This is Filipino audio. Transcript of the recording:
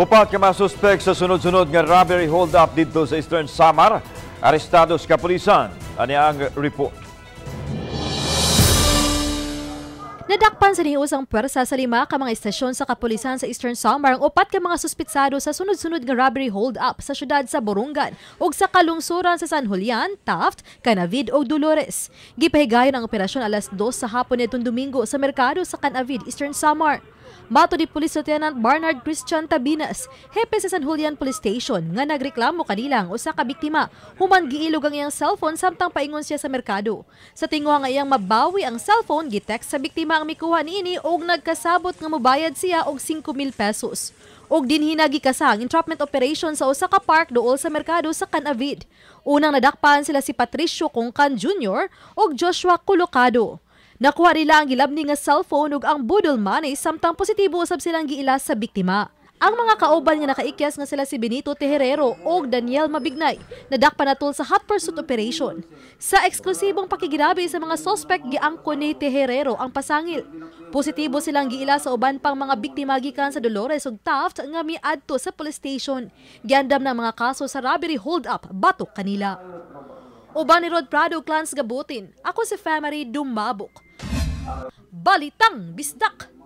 Upat ka suspek sa sunod-sunod nga robbery hold-up dito sa Eastern Samar, arestado sa kapulisan. Ano ang report? Nadakpan sa niusang pwersa sa lima ka mga istasyon sa kapulisan sa Eastern Samar ang upat ka mga suspitsado sa sunod-sunod nga robbery hold-up sa syudad sa Borungan ug sa kalungsuran sa San Julian, Taft, Canavid ug Dolores. Gipahigayon ang operasyon alas 2 sa hapon nitong Domingo sa merkado sa Canavid, Eastern Samar. Mato ni Police Lieutenant Barnard Christian Tabinas, hepe sa San Julian Police Station nga nagreklamo kanilang usa ka biktima human giilog ang iyang cellphone samtang paingon siya sa merkado. Sa tinguha nga iyang mabawi ang cellphone, gitext sa biktima ang mikuha niini og nagkasabot nga mobayad siya og 5,000 pesos og dinhi nagikasang entrapment operation sa usa ka park duol sa merkado sa Canavid. Unang nadakpan sila si Patricio Congcan Jr. og Joshua Colocado. Nakuha nila ang gilab ni nga cellphone ug ang budol money samtang positibo usab silang giilas sa biktima. Ang mga kauban niya nakaikyas nga sila si Benito Teherero o Daniel Mabignay nadakpa natol sa hot pursuit operation. Sa eksklusibong pakiginabi sa mga sospek giangko ni Teherero ang pasangil. Positibo silang giila sa uban pang mga biktima gikan sa Dolores ug Taft nga miadto sa police station. Giandam na mga kaso sa robbery hold up batok kanila. Uban ni Rod Prado Clans Gabutin, ako si Family Dumabok. Balitang Bisdak!